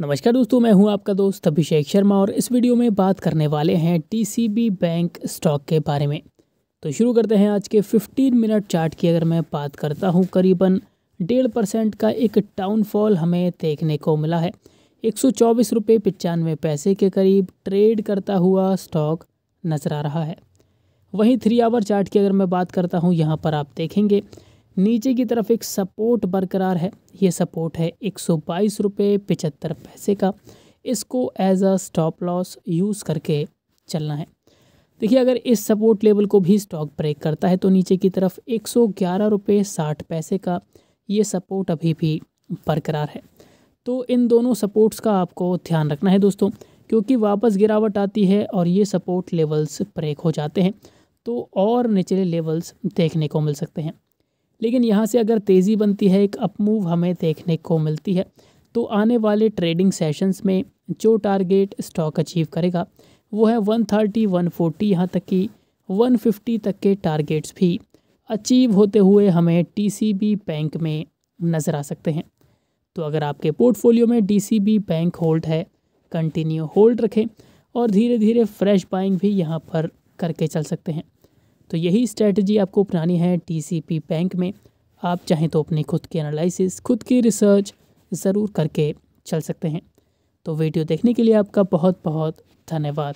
नमस्कार दोस्तों मैं हूं आपका दोस्त अभिषेक शर्मा और इस वीडियो में बात करने वाले हैं टीसीबी बैंक स्टॉक के बारे में तो शुरू करते हैं आज के 15 मिनट चार्ट की अगर मैं बात करता हूं करीबन डेढ़ परसेंट का एक डाउनफॉल हमें देखने को मिला है एक सौ पैसे के करीब ट्रेड करता हुआ स्टॉक नजर आ रहा है वहीं थ्री आवर चार्ट की अगर मैं बात करता हूँ यहाँ पर आप देखेंगे नीचे की तरफ एक सपोर्ट बरकरार है ये सपोर्ट है एक सौ बाईस रुपये पिचहत्तर पैसे का इसको as a stop loss use करके चलना है देखिए अगर इस सपोर्ट लेवल को भी स्टॉक ब्रेक करता है तो नीचे की तरफ एक सौ ग्यारह रुपये साठ पैसे का ये सपोर्ट अभी भी बरकरार है तो इन दोनों सपोर्ट्स का आपको ध्यान रखना है दोस्तों क्योंकि वापस गिरावट आती है और ये सपोर्ट लेवल्स ब्रेक हो जाते हैं तो और निचले लेवल्स देखने को मिल सकते हैं लेकिन यहाँ से अगर तेज़ी बनती है एक अपमूव हमें देखने को मिलती है तो आने वाले ट्रेडिंग सेशंस में जो टारगेट स्टॉक अचीव करेगा वो है 130, 140 यहाँ तक कि 150 तक के टारगेट्स भी अचीव होते हुए हमें टीसीबी बैंक में नज़र आ सकते हैं तो अगर आपके पोर्टफोलियो में डीसीबी बैंक होल्ड है कंटिन्यू होल्ड रखें और धीरे धीरे फ्रेश बाइंग भी यहाँ पर करके चल सकते हैं तो यही स्ट्रैटी आपको अपनानी है टीसीपी बैंक में आप चाहें तो अपनी खुद की एनालिसिस खुद की रिसर्च ज़रूर करके चल सकते हैं तो वीडियो देखने के लिए आपका बहुत बहुत धन्यवाद